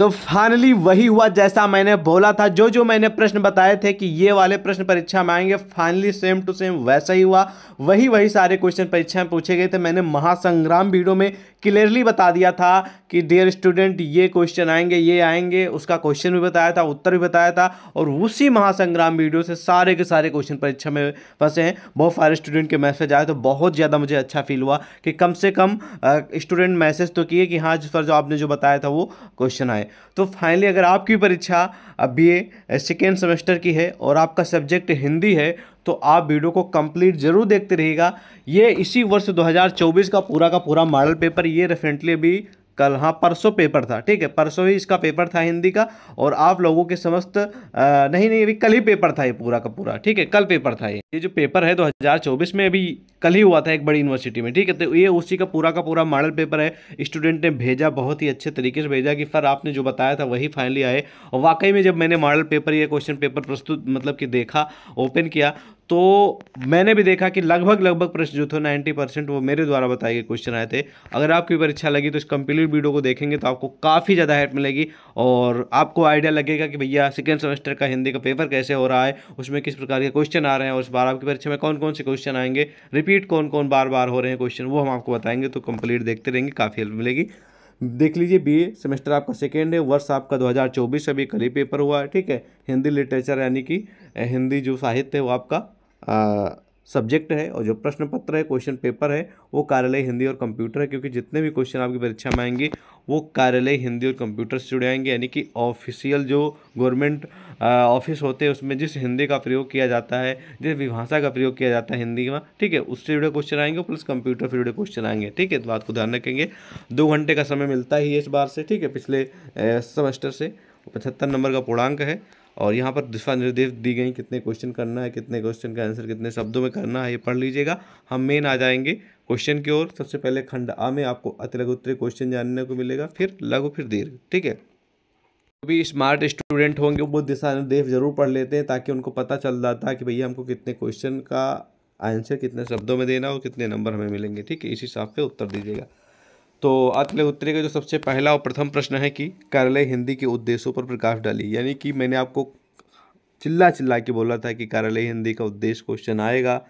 तो फाइनली वही हुआ जैसा मैंने बोला था जो जो मैंने प्रश्न बताए थे कि ये वाले प्रश्न परीक्षा में आएंगे फाइनली सेम टू सेम वैसा ही हुआ वही वही सारे क्वेश्चन परीक्षा में पूछे गए थे मैंने महासंग्राम वीडियो में क्लियरली बता दिया था कि डियर स्टूडेंट ये क्वेश्चन आएंगे ये आएंगे उसका क्वेश्चन भी बताया था उत्तर भी बताया था और उसी महासंग्राम वीडियो से सारे के सारे क्वेश्चन परीक्षा में फंसे हैं बहुत सारे स्टूडेंट के मैसेज आए तो बहुत ज़्यादा मुझे अच्छा फील हुआ कि कम से कम स्टूडेंट मैसेज तो किए कि हाँ जिस पर जो आपने जो बताया था वो क्वेश्चन आए तो फाइनली अगर आपकी परीक्षा अब ये सेकेंड सेमेस्टर की है और आपका सब्जेक्ट हिंदी है तो आप वीडियो को कंप्लीट जरूर देखते रहिएगा ये इसी वर्ष 2024 का पूरा का पूरा मॉडल पेपर ये रेफरेंटली अभी कल हाँ परसों पेपर था ठीक है परसों ही इसका पेपर था हिंदी का और आप लोगों के समस्त आ, नहीं नहीं अभी कल ही पेपर था ये पूरा का पूरा ठीक है कल पेपर था ये ये जो पेपर है 2024 में अभी कल ही हुआ था एक बड़ी यूनिवर्सिटी में ठीक है तो ये उसी का पूरा का पूरा मॉडल पेपर है स्टूडेंट ने भेजा बहुत ही अच्छे तरीके से भेजा कि सर आपने जो बताया था वही फाइनली आए और वाकई में जब मैंने मॉडल पेपर या क्वेश्चन पेपर प्रस्तुत मतलब कि देखा ओपन किया तो मैंने भी देखा कि लगभग लगभग प्रश्न जो थे नाइन्टी परसेंट वो मेरे द्वारा बताए गए क्वेश्चन आए थे अगर आपकी परीक्षा लगी तो इस कंप्लीट वीडियो को देखेंगे तो आपको काफ़ी ज़्यादा हेल्प मिलेगी और आपको आइडिया लगेगा कि भैया सेकेंड सेमेस्टर का हिंदी का पेपर कैसे हो रहा है उसमें किस प्रकार के क्वेश्चन आ रहे हैं और इस बार आपकी परीक्षा में कौन कौन से क्वेश्चन आएंगे रिपीट कौन कौन बार बार हो रहे हैं क्वेश्चन वो हम आपको बताएंगे तो कंप्लीट देखते रहेंगे काफ़ी हेल्प मिलेगी देख लीजिए बीए सेमेस्टर आपका सेकेंड है वर्ष आपका 2024 अभी कल ही पेपर हुआ है ठीक है हिंदी लिटरेचर यानी कि हिंदी जो साहित्य है वो आपका सब्जेक्ट है और जो प्रश्न पत्र है क्वेश्चन पेपर है वो कार्यालय हिंदी और कंप्यूटर है क्योंकि जितने भी क्वेश्चन आपकी परीक्षा में आएंगे वो कार्यालय हिंदी और कंप्यूटर से जुड़े आएंगे यानी कि ऑफिशियल जो गवर्नमेंट ऑफिस होते हैं उसमें जिस हिंदी का प्रयोग किया जाता है जिस विभाषा का प्रयोग किया जाता है हिंदी में ठीक है उससे जुड़े क्वेश्चन आएंगे प्लस कंप्यूटर से जुड़े क्वेश्चन आएंगे ठीक है तो बात को ध्यान रखेंगे दो घंटे का समय मिलता ही इस बार से ठीक है पिछले सेमेस्टर से पचहत्तर नंबर का पूर्णांक है और यहाँ पर दिशा निर्देश दी गई कितने क्वेश्चन करना है कितने क्वेश्चन का आंसर कितने शब्दों में करना है ये पढ़ लीजिएगा हम मेन आ जाएंगे क्वेश्चन की ओर सबसे पहले खंड आ में आपको उत्तरी क्वेश्चन जानने को मिलेगा फिर लघु फिर दीर्घ ठीक है जो भी स्मार्ट स्टूडेंट होंगे वो दिशा निर्देश जरूर पढ़ लेते हैं ताकि उनको पता चल जाता है कि भैया हमको कितने क्वेश्चन का आंसर कितने शब्दों में देना और कितने नंबर हमें मिलेंगे ठीक है इस हिसाब से उत्तर दीजिएगा तो अतले उत्तरी का जो सबसे पहला और प्रथम प्रश्न है कि कार्यालय हिंदी के उद्देश्यों पर प्रकाश डाली यानी कि मैंने आपको चिल्ला चिल्ला के बोला था कि कार्यालय हिंदी का उद्देश्य क्वेश्चन आएगा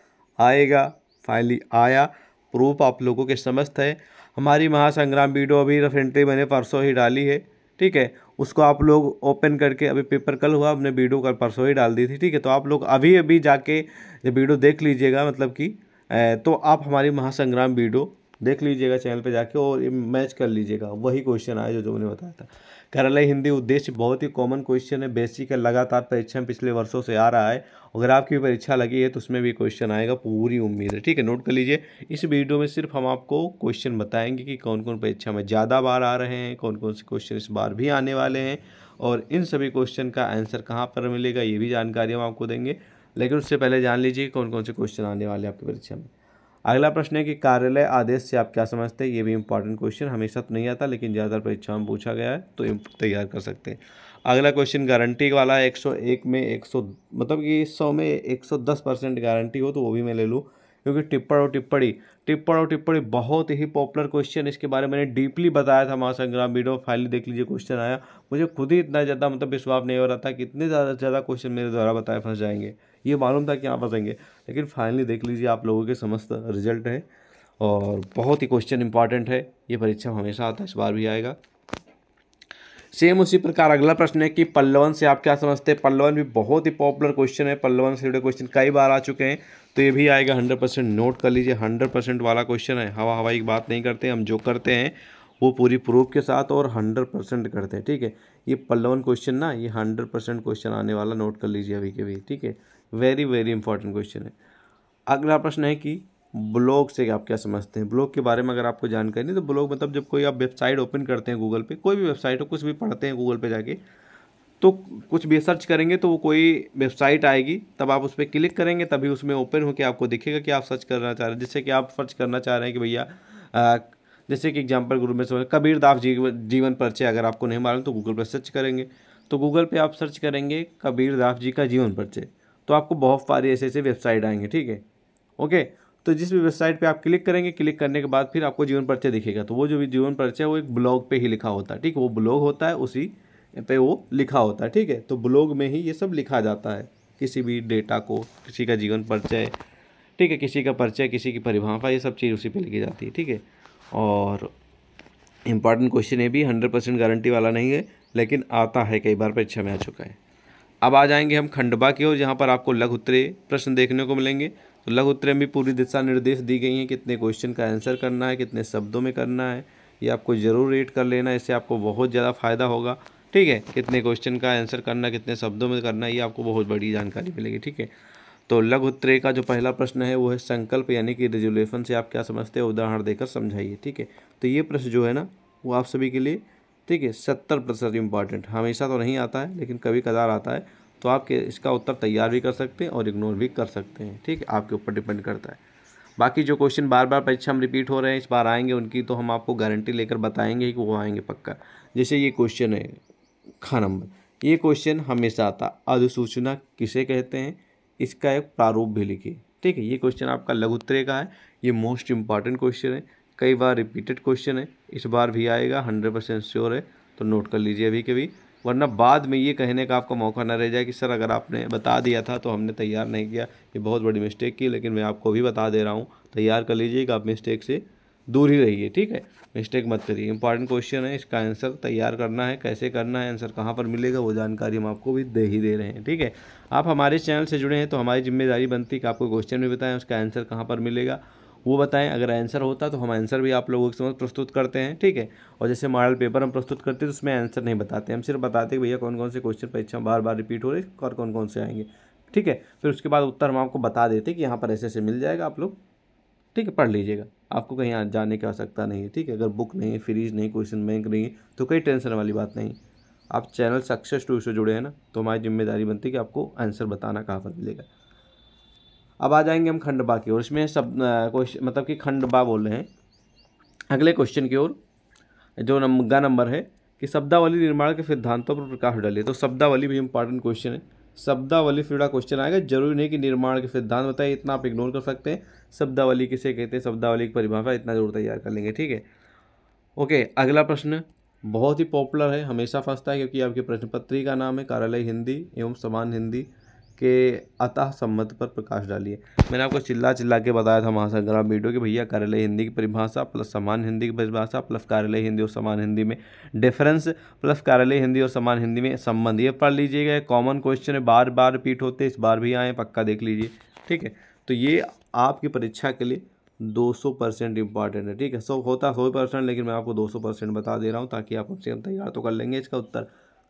आएगा फाइनली आया प्रूफ आप लोगों के समस्त है हमारी महासंग्राम वीडियो अभी रिसेंटली मैंने परसों ही डाली है ठीक है उसको आप लोग ओपन करके अभी पेपर कल हुआ हमने वीडियो कल परसों ही डाल दी थी ठीक है तो आप लोग अभी अभी जाके जब वीडियो देख लीजिएगा मतलब कि तो आप हमारी महासंग्राम वीडियो देख लीजिएगा चैनल पे जाके और मैच कर लीजिएगा वही क्वेश्चन आया जो जो मैंने बताया था केरला हिंदी उद्देश्य बहुत ही कॉमन क्वेश्चन है बेसिक है लगातार परीक्षा पिछले वर्षों से आ रहा है अगर आपकी भी परीक्षा लगी है तो उसमें भी क्वेश्चन आएगा पूरी उम्मीद है ठीक है नोट कर लीजिए इस वीडियो में सिर्फ हम आपको क्वेश्चन बताएंगे कि कौन कौन परीक्षा में ज़्यादा बार आ रहे हैं कौन कौन से क्वेश्चन इस बार भी आने वाले हैं और इन सभी क्वेश्चन का आंसर कहाँ पर मिलेगा ये भी जानकारी हम आपको देंगे लेकिन उससे पहले जान लीजिए कौन कौन से क्वेश्चन आने वाले हैं आपकी परीक्षा में अगला प्रश्न है कि कार्यालय आदेश से आप क्या समझते हैं ये भी इंपॉर्टेंट क्वेश्चन हमेशा तो नहीं आता लेकिन ज़्यादातर परीक्षा में पूछा गया है तो तैयार कर सकते हैं अगला क्वेश्चन गारंटी वाला है 101 में 100 मतलब कि 100 में 110 परसेंट गारंटी हो तो वो भी मैं ले लूँ क्योंकि टिप्पण और टिप्पणी टिप्पण और टिप्पणी बहुत ही पॉपुलर क्वेश्चन इसके बारे में मैंने डीपली बताया था हमारा संग्राम वीडियो फाइल देख लीजिए क्वेश्चन आया मुझे खुद ही इतना ज़्यादा मतलब विश्वास नहीं हो रहा था कि इतने ज़्यादा ज़्यादा क्वेश्चन मेरे द्वारा बताए फंस जाएंगे ये मालूम था कि आप फंसेंगे लेकिन फाइनली देख लीजिए आप लोगों के समस्त रिजल्ट है और बहुत ही क्वेश्चन इंपॉर्टेंट है ये परीक्षा हमेशा आता है इस बार भी आएगा सेम उसी प्रकार अगला प्रश्न है कि पल्लवन से आप क्या समझते हैं पल्लवन भी बहुत ही पॉपुलर क्वेश्चन है पल्लवन से जुड़े क्वेश्चन कई बार आ चुके हैं तो ये भी आएगा हंड्रेड परसेंट नोट कर लीजिए हंड्रेड परसेंट वाला क्वेश्चन है हवा हवाई की बात नहीं करते हम जो करते हैं वो पूरी प्रूफ के साथ और हंड्रेड परसेंट करते हैं ठीक है ये पल्लवन क्वेश्चन ना ये हंड्रेड परसेंट क्वेश्चन आने वाला नोट कर लीजिए अभी के भी ठीक है वेरी वेरी इंपॉर्टेंट क्वेश्चन है अगला प्रश्न है कि ब्लॉग से आप क्या समझते हैं ब्लॉग के बारे में अगर आपको जानकारी नहीं तो ब्लॉग मतलब जब कोई आप वेबसाइट ओपन करते हैं गूगल पे कोई भी वेबसाइट हो कुछ भी पढ़ते हैं गूगल पे जाके तो कुछ भी सर्च करेंगे तो वो कोई वेबसाइट आएगी तब आप उस पर क्लिक करेंगे तभी उसमें ओपन होकर आपको दिखेगा कि आप सर्च करना चाह रहे हैं जिससे कि आप सर्च करना चाह रहे हैं कि भैया जैसे कि एग्जाम्पल ग्रुप में समझ कबीर दास जीवन जीवन परिचय अगर आपको नहीं मालूम तो गूगल पर सर्च करेंगे तो गूगल पर आप सर्च करेंगे कबीर दास जी का जीवन परिचय तो आपको बहुत सारी ऐसे ऐसे वेबसाइट आएंगे ठीक है ओके तो जिस भी वेबसाइट पे आप क्लिक करेंगे क्लिक करने के बाद फिर आपको जीवन परिचय दिखेगा तो वो जो भी जीवन परिचय वो एक ब्लॉग पे ही लिखा होता है ठीक वो ब्लॉग होता है उसी पे वो लिखा होता है ठीक है तो ब्लॉग में ही ये सब लिखा जाता है किसी भी डेटा को किसी का जीवन परिचय ठीक है किसी का परिचय किसी की परिभाषा ये सब चीज़ उसी पर लिखी जाती है ठीक है और इम्पॉर्टेंट क्वेश्चन ये भी हंड्रेड परसेंट गारंटी वाला नहीं है लेकिन आता है कई बार परीक्षा में आ चुका है अब आ जाएंगे हम खंडवा की ओर जहाँ पर आपको लघु उत्तरे प्रश्न देखने को मिलेंगे तो लघु उत्तरे में पूरी दिशा निर्देश दी गई हैं कितने क्वेश्चन का आंसर करना है कितने शब्दों में करना है ये आपको ज़रूर रेड कर लेना इससे आपको बहुत ज़्यादा फायदा होगा ठीक है कितने क्वेश्चन का आंसर करना कितने शब्दों में करना ये आपको बहुत बड़ी जानकारी मिलेगी ठीक है तो लघु उत्तरे का जो पहला प्रश्न है वो है संकल्प यानी कि रेजुलेशन से आप क्या समझते हैं उदाहरण देकर समझाइए ठीक है तो ये प्रश्न जो है ना वो आप सभी के लिए ठीक है सत्तर प्रतिशत इंपॉर्टेंट हमेशा तो नहीं आता है लेकिन कभी कदार आता है तो आप इसका उत्तर तैयार भी कर सकते हैं और इग्नोर भी कर सकते हैं ठीक है आपके ऊपर डिपेंड करता है बाकी जो क्वेश्चन बार बार परीक्षा में रिपीट हो रहे हैं इस बार आएंगे उनकी तो हम आपको गारंटी लेकर बताएंगे कि वो आएंगे पक्का जैसे ये क्वेश्चन है खा नंबर ये क्वेश्चन हमेशा आता अधिसूचना किसे कहते हैं इसका एक प्रारूप भी लिखिए ठीक है ये क्वेश्चन आपका लघुत्तरे का है ये मोस्ट इंपॉर्टेंट क्वेश्चन है कई बार रिपीटेड क्वेश्चन है इस बार भी आएगा हंड्रेड परसेंट श्योर है तो नोट कर लीजिए अभी के भी वरना बाद में ये कहने का आपका मौका ना रह जाए कि सर अगर आपने बता दिया था तो हमने तैयार नहीं किया ये बहुत बड़ी मिस्टेक की लेकिन मैं आपको भी बता दे रहा हूँ तैयार कर लीजिए कि आप मिस्टेक से दूर ही रहिए ठीक है मिस्टेक मत करिए इंपॉर्टेंट क्वेश्चन है इसका आंसर तैयार करना है कैसे करना है आंसर कहाँ पर मिलेगा वो जानकारी हम आपको भी दे ही दे रहे हैं ठीक है आप हमारे चैनल से जुड़े हैं तो हमारी जिम्मेदारी बनती है कि आपको क्वेश्चन भी बताएं उसका आंसर कहाँ पर मिलेगा वो बताएं अगर आंसर होता तो हम आंसर भी आप लोगों के समझ प्रस्तुत करते हैं ठीक है और जैसे मॉडल पेपर हम प्रस्तुत करते हैं तो उसमें आंसर नहीं बताते हम सिर्फ बताते कि भैया कौन कौन से क्वेश्चन परीक्षा बार बार रिपीट हो रही है और कौन कौन से आएंगे ठीक है फिर उसके बाद उत्तर हम आपको बता देते कि यहाँ पर ऐसे ऐसे मिल जाएगा आप लोग ठीक है पढ़ लीजिएगा आपको कहीं जाने की आवश्यकता नहीं है ठीक है अगर बुक नहीं है फ्रीज नहीं क्वेश्चन बैंक नहीं है तो कोई टेंशन वाली बात नहीं आप चैनल सक्सेस टू से जुड़े हैं ना तो हमारी जिम्मेदारी बनती है कि आपको आंसर बताना कहाँ पर मिलेगा अब आ जाएंगे हम खंडबा की ओर इसमें सब क्वेश्चन मतलब कि खंडबा बोल रहे हैं अगले क्वेश्चन की ओर जो नम गा नंबर है कि शब्दावली निर्माण के सिद्धांतों पर प्रकाश डालिए तो शब्दावली भी इंपॉर्टेंट क्वेश्चन है शब्दावली फिर क्वेश्चन आएगा जरूरी नहीं कि निर्माण के सिद्धांत बताइए इतना आप इग्नोर कर सकते हैं शब्दावली किसे कहते हैं शब्दावली की परिभाषा इतना जरूर तैयार कर लेंगे ठीक है ओके अगला प्रश्न बहुत ही पॉपुलर है हमेशा फंसता है क्योंकि आपकी प्रश्न का नाम है कार्यालय हिंदी एवं समान हिंदी के अतः सम्मत पर प्रकाश डालिए मैंने आपको चिल्ला चिल्ला के बताया था महासंग्राम वीडियो कि भैया कार्यालय हिंदी की परिभाषा प्लस समान हिंदी की परिभाषा प्लस कार्यालय हिंदी और समान हिंदी में डिफरेंस प्लस कार्यालय हिंदी और समान हिंदी में संबंध ये पढ़ लीजिएगा कॉमन क्वेश्चन है बार बार रिपीट होते इस बार भी आए पक्का देख लीजिए ठीक है तो ये आपकी परीक्षा के लिए 200 परसेंट इंपॉर्टेंट है ठीक है सो होता सौ परसेंट लेकिन मैं आपको 200 परसेंट बता दे रहा हूँ ताकि आप उससे तैयार तो कर लेंगे इसका उत्तर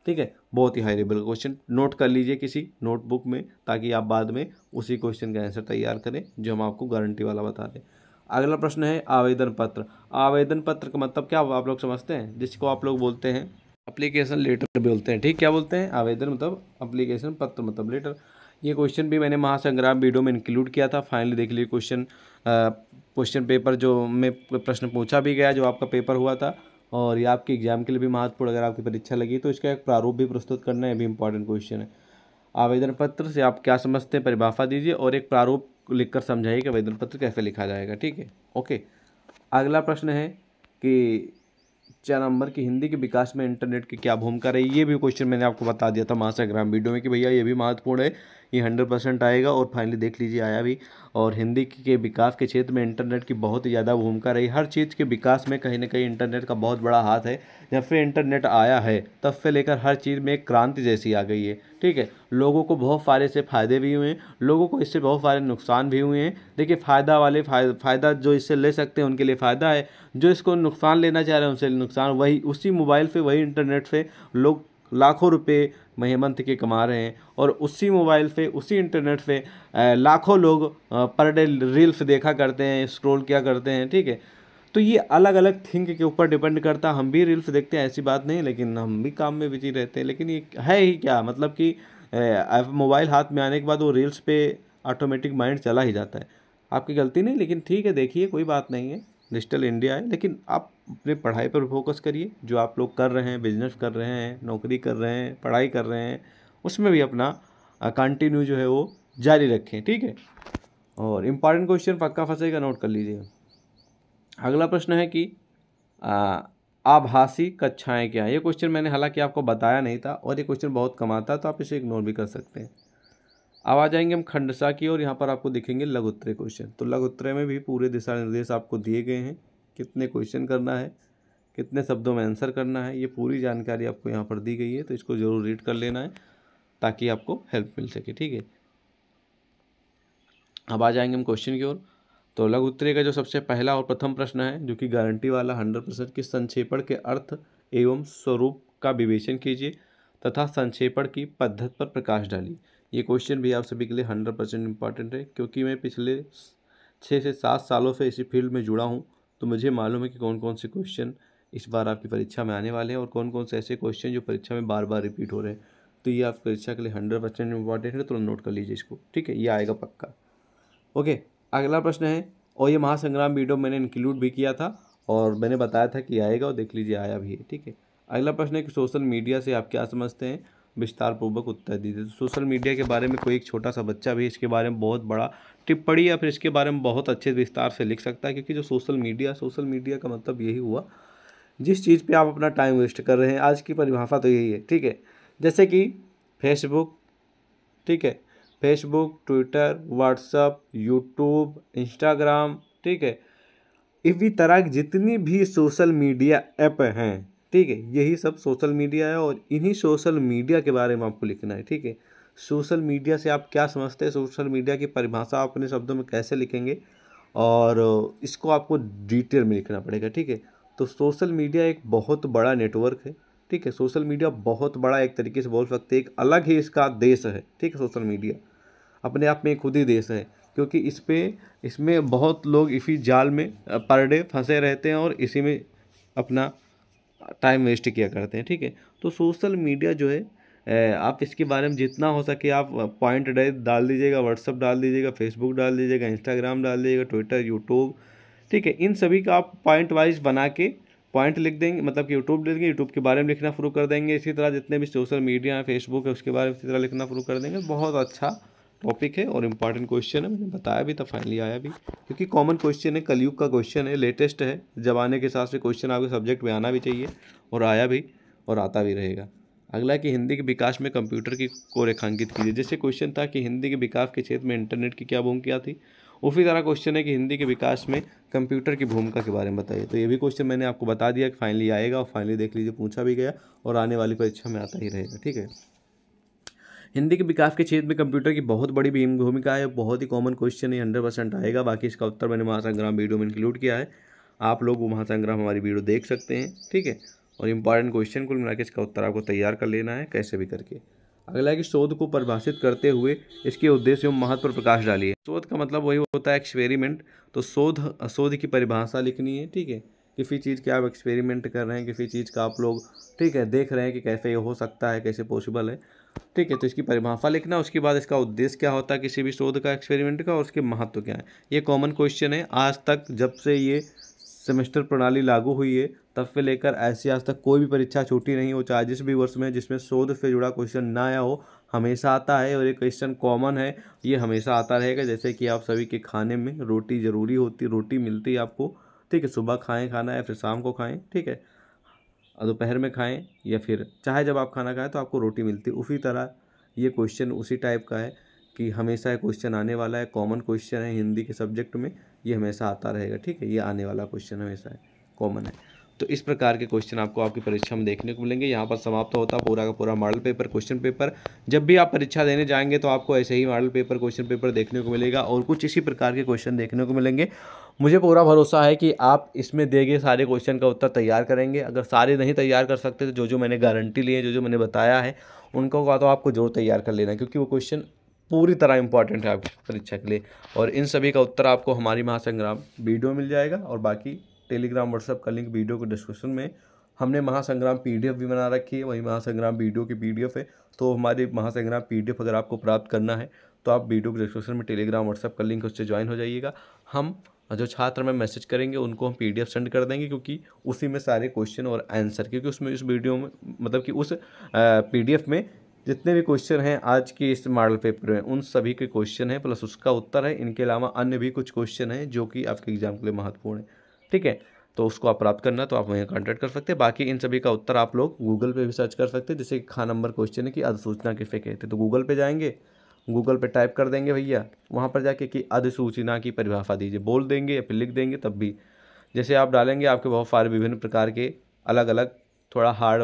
ठीक है बहुत ही हाई लेवल क्वेश्चन नोट कर लीजिए किसी नोटबुक में ताकि आप बाद में उसी क्वेश्चन का आंसर तैयार करें जो हम आपको गारंटी वाला बता दें अगला प्रश्न है आवेदन पत्र आवेदन पत्र का मतलब क्या आप लोग समझते हैं जिसको आप लोग बोलते हैं अप्लीकेशन लेटर बोलते हैं ठीक क्या बोलते हैं आवेदन मतलब अप्लीकेशन पत्र मतलब लेटर ये क्वेश्चन भी मैंने महासंग्राम वीडियो में इंक्लूड किया था फाइनली देख लीजिए क्वेश्चन क्वेश्चन पेपर जो में प्रश्न पूछा भी गया जो आपका पेपर हुआ था और ये आपके एग्जाम के लिए भी महत्वपूर्ण अगर आपकी परीक्षा लगी तो इसका एक प्रारूप भी प्रस्तुत करना है भी इंपॉर्टेंट क्वेश्चन है आवेदन पत्र से आप क्या समझते हैं परिभाषा दीजिए और एक प्रारूप लिख कर समझाइए कि आवेदन पत्र कैसे लिखा जाएगा ठीक है ओके अगला प्रश्न है कि चार नंबर की हिंदी के विकास में इंटरनेट की क्या भूमिका रही ये भी क्वेश्चन मैंने आपको बता दिया था महासाग्राम वीडियो में कि भैया ये भी महत्वपूर्ण है ये हंड्रेड परसेंट आएगा और फाइनली देख लीजिए आया भी और हिंदी के विकास के क्षेत्र में इंटरनेट की बहुत ही ज़्यादा भूमिका रही हर चीज़ के विकास में कहीं ना कहीं इंटरनेट का बहुत बड़ा हाथ है जब से इंटरनेट आया है तब से लेकर हर चीज़ में एक क्रांति जैसी आ गई है ठीक है लोगों को बहुत सारे से फ़ायदे भी हुए हैं लोगों को इससे बहुत सारे नुकसान भी हुए हैं देखिए फ़ायदा वाले फ़ायदा जो इससे ले सकते हैं उनके लिए फ़ायदा है जो इसको नुकसान लेना चाह रहे हैं उनसे नुकसान वही उसी मोबाइल से वही इंटरनेट से लोग लाखों रुपए महेमंत के कमा रहे हैं और उसी मोबाइल से उसी इंटरनेट से लाखों लोग पर डे रील्स देखा करते हैं स्क्रॉल किया करते हैं ठीक है तो ये अलग अलग थिंक के ऊपर डिपेंड करता हम भी रील्स देखते हैं ऐसी बात नहीं लेकिन हम भी काम में बिजी रहते हैं लेकिन ये है ही क्या मतलब कि मोबाइल हाथ में आने के बाद वो रील्स पे ऑटोमेटिक माइंड चला ही जाता है आपकी गलती नहीं लेकिन ठीक है देखिए कोई बात नहीं है डिजिटल इंडिया है लेकिन आप अपने पढ़ाई पर फोकस करिए जो आप लोग कर रहे हैं बिजनेस कर रहे हैं नौकरी कर रहे हैं पढ़ाई कर रहे हैं उसमें भी अपना कंटिन्यू जो है वो जारी रखें ठीक है और इम्पॉर्टेंट क्वेश्चन पक्का फंसेगा नोट कर लीजिए अगला प्रश्न है कि आभासी कक्षाएँ क्या ये क्वेश्चन मैंने हालांकि आपको बताया नहीं था और ये क्वेश्चन बहुत कमाता तो आप इसे इग्नोर भी कर सकते हैं अब आ जाएंगे हम खंडसा की और यहाँ पर आपको दिखेंगे लघुत्तरे क्वेश्चन तो लघुत्तरे में भी पूरे दिशा निर्देश आपको दिए गए हैं कितने क्वेश्चन करना है कितने शब्दों में आंसर करना है ये पूरी जानकारी आपको यहाँ पर दी गई है तो इसको ज़रूर रीड कर लेना है ताकि आपको हेल्प मिल सके ठीक है अब आ जाएंगे हम क्वेश्चन की ओर तो लघु का जो सबसे पहला और प्रथम प्रश्न है जो कि गारंटी वाला हंड्रेड परसेंट कि संक्षेपण के अर्थ एवं स्वरूप का विवेचन कीजिए तथा संक्षेपण की पद्धति पर प्रकाश डालिए ये क्वेश्चन भी आप सभी के लिए हंड्रेड परसेंट इंपॉर्टेंट है क्योंकि मैं पिछले छः से सात सालों से इसी फील्ड में जुड़ा हूँ तो मुझे मालूम है कि कौन कौन से क्वेश्चन इस बार आपकी परीक्षा में आने वाले हैं और कौन कौन से ऐसे क्वेश्चन जो परीक्षा में बार बार रिपीट हो रहे हैं तो ये आपकी परीक्षा के लिए हंड्रेड परसेंट इंपॉर्टेंट है तो नोट कर लीजिए इसको ठीक है ये आएगा पक्का ओके अगला प्रश्न है और ये महासंग्राम वीडियो मैंने इंक्लूड भी किया था और मैंने बताया था कि आएगा और देख लीजिए आया भी है ठीक है अगला प्रश्न है कि सोशल मीडिया से आप क्या समझते हैं विस्तार पूर्वक उत्तर दीजिए तो सोशल मीडिया के बारे में कोई एक छोटा सा बच्चा भी इसके बारे में बहुत बड़ा टिप्पणी या फिर इसके बारे में बहुत अच्छे विस्तार से लिख सकता है क्योंकि जो सोशल मीडिया सोशल मीडिया का मतलब यही हुआ जिस चीज़ पे आप अपना टाइम वेस्ट कर रहे हैं आज की परिभाषा तो यही है ठीक है जैसे कि फेसबुक ठीक है Facebook Twitter WhatsApp YouTube Instagram ठीक है इसी तरह जितनी भी सोशल मीडिया ऐप हैं ठीक है यही सब सोशल मीडिया है और इन्हीं सोशल मीडिया के बारे में आपको लिखना है ठीक है सोशल मीडिया से आप क्या समझते हैं सोशल मीडिया की परिभाषा आप अपने शब्दों में कैसे लिखेंगे और इसको आपको डिटेल में लिखना पड़ेगा ठीक है तो सोशल मीडिया एक बहुत बड़ा नेटवर्क है ठीक है सोशल मीडिया बहुत बड़ा एक तरीके से बोल सकते हैं एक अलग ही इसका देश है ठीक है सोशल मीडिया अपने आप में खुद ही देश है क्योंकि इस पर इसमें बहुत लोग इसी जाल में पर डे फंसे रहते हैं और इसी में अपना टाइम वेस्ट किया करते हैं ठीक है तो सोशल मीडिया जो है आप इसके बारे में जितना हो सके आप पॉइंट डाल दीजिएगा व्हाट्सअप डाल दीजिएगा फेसबुक डाल दीजिएगा इंस्टाग्राम डाल दीजिएगा ट्विटर यूट्यूब ठीक है इन सभी का आप पॉइंट वाइज बना के पॉइंट लिख देंगे मतलब कि यूट्यूब लिख देंगे यूट्यूब के बारे में लिखना शुरू कर देंगे इसी तरह जितने भी सोशल मीडिया है फेसबुक है उसके बारे में इसी तरह लिखना शुरू कर देंगे बहुत अच्छा टॉपिक है और इम्पॉर्टेंट क्वेश्चन है मैंने बताया भी था फाइनली आया भी क्योंकि कॉमन क्वेश्चन है कलयुग का क्वेश्चन है लेटेस्ट है जमाने के हिसाब से क्वेश्चन आपके सब्जेक्ट में आना भी चाहिए और आया भी और आता भी रहेगा अगला कि हिंदी के विकास में कंप्यूटर की को रेखांकित कीजिए जैसे क्वेश्चन था कि हिंदी के विकास के क्षेत्र में इंटरनेट की क्या भूमिका थी उसी तरह क्वेश्चन है कि हिंदी के विकास में कंप्यूटर की भूमिका के बारे में बताइए तो ये भी क्वेश्चन मैंने आपको बता दिया कि फाइनली आएगा और फाइनली देख लीजिए पूछा भी गया और आने वाली परीक्षा में आता ही रहेगा ठीक है हिंदी के विकास के क्षेत्र में कंप्यूटर की बहुत बड़ी भूमिका है बहुत ही कॉमन क्वेश्चन है हंड्रेड परसेंट आएगा बाकी इसका उत्तर मैंने महासंग्राम वीडियो में इंक्लूड किया है आप लोग वो महासंग्राम हमारी वीडियो देख सकते हैं ठीक है और इंपॉर्टेंट क्वेश्चन कुल मिला के इसका उत्तर आपको तैयार कर लेना है कैसे भी करके अगला कि शोध को परिभाषित करते हुए इसके उद्देश्य एवं महत्व पर प्रकाश डालिए शोध का मतलब वही होता है एक्सपेरिमेंट तो शोध शोध की परिभाषा लिखनी है ठीक है किसी चीज़ के आप एक्सपेरिमेंट कर रहे हैं किसी चीज़ का आप लोग ठीक है देख रहे हैं कि कैसे ये हो सकता है कैसे पॉसिबल है ठीक है तो इसकी परिभाषा लिखना उसके बाद इसका उद्देश्य क्या होता है किसी भी शोध का एक्सपेरिमेंट का और उसके महत्व क्या है ये कॉमन क्वेश्चन है आज तक जब से ये सेमेस्टर प्रणाली लागू हुई है तब से लेकर ऐसी आज तक कोई भी परीक्षा छूटी नहीं हो चाहे जिस भी वर्ष में जिसमें शोध से जुड़ा क्वेश्चन ना आया हो हमेशा आता है और ये क्वेश्चन कॉमन है ये हमेशा आता रहेगा जैसे कि आप सभी के खाने में रोटी ज़रूरी होती रोटी मिलती आपको ठीक है सुबह खाएं खाना या फिर शाम को खाएं ठीक है दोपहर में खाएं या फिर चाहे जब आप खाना खाएं तो आपको रोटी मिलती उसी तरह ये क्वेश्चन उसी टाइप का है कि हमेशा क्वेश्चन आने वाला है कॉमन क्वेश्चन है हिंदी के सब्जेक्ट में ये हमेशा आता रहेगा ठीक है ये आने वाला क्वेश्चन हमेशा है कॉमन है तो इस प्रकार के क्वेश्चन आपको आपकी परीक्षा में देखने को मिलेंगे यहाँ पर समाप्त होता है पूरा का पूरा मॉडल पेपर क्वेश्चन पेपर जब भी आप परीक्षा देने जाएंगे तो आपको ऐसे ही मॉडल पेपर क्वेश्चन पेपर देखने को मिलेगा और कुछ इसी प्रकार के क्वेश्चन देखने को मिलेंगे मुझे पूरा भरोसा है कि आप इसमें दिए गए सारे क्वेश्चन का उत्तर तैयार करेंगे अगर सारे नहीं तैयार कर सकते तो जो जो मैंने गारंटी ली है जो जो मैंने बताया है उनको का तो आपको जरूर तैयार कर लेना क्योंकि वो क्वेश्चन पूरी तरह इंपॉर्टेंट है आपकी परीक्षा के लिए और इन सभी का उत्तर आपको हमारी महासंग्राम वीडियो मिल जाएगा और बाकी टेलीग्राम व्हाट्सअप का लिंक वीडियो के डिस्क्रिप्शन में हमने महासंग्राम पीडीएफ भी बना रखी है वही महासंग्राम वीडियो की पीडीएफ है तो हमारी महासंग्राम पीडीएफ अगर आपको प्राप्त करना है तो आप वीडियो के डिस्क्रिप्शन में टेलीग्राम व्हाट्सअप का लिंक उससे ज्वाइन हो जाइएगा हम और जो छात्र हमें मैसेज करेंगे उनको हम पीडीएफ सेंड कर देंगे क्योंकि उसी में सारे क्वेश्चन और आंसर क्योंकि उसमें इस वीडियो में मतलब कि उस पीडीएफ में जितने भी क्वेश्चन हैं आज के इस मॉडल पेपर में उन सभी के क्वेश्चन हैं प्लस उसका उत्तर है इनके अलावा अन्य भी कुछ क्वेश्चन हैं जो कि आपके एग्जाम के लिए महत्वपूर्ण है ठीक है तो उसको आप प्राप्त करना तो आप वहीं कॉन्टैक्ट कर सकते हैं बाकी इन सभी का उत्तर आप लोग गूगल पे भी सर्च कर सकते हैं जैसे कि खा नंबर क्वेश्चन है कि अधिसूचना किसे कहते हैं तो गूगल पे जाएंगे गूगल पे टाइप कर देंगे भैया वहाँ पर जाके कि अधिसूचना की परिभाषा दीजिए बोल देंगे या फिर लिख देंगे तब भी जैसे आप डालेंगे आपके बहुत सारे विभिन्न प्रकार के अलग अलग थोड़ा हार्ड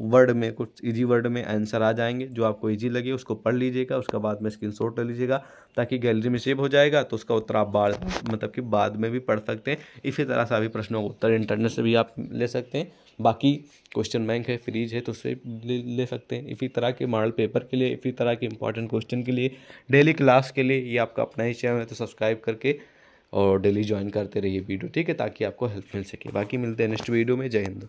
वर्ड में कुछ इजी वर्ड में आंसर आ जाएंगे जो आपको इजी लगे उसको पढ़ लीजिएगा उसका बाद में स्क्रीन शॉट ले लीजिएगा ताकि गैलरी में सेव हो जाएगा तो उसका उत्तर आप बाद मतलब कि बाद में भी पढ़ सकते हैं इसी तरह से अभी प्रश्नों का उत्तर इंटरनेट से भी आप ले सकते हैं बाकी क्वेश्चन बैंक है फ्रीज है तो उससे ले, ले सकते हैं इसी तरह के मॉडल पेपर के लिए इसी तरह के इंपॉर्टेंट क्वेश्चन के लिए डेली क्लास के लिए ये आपका अपना ही चैनल है तो सब्सक्राइब करके और डेली ज्वाइन करते रहिए वीडियो ठीक है ताकि आपको हेल्प मिल सके बाकी मिलते हैं नेक्स्ट वीडियो में जय हिंद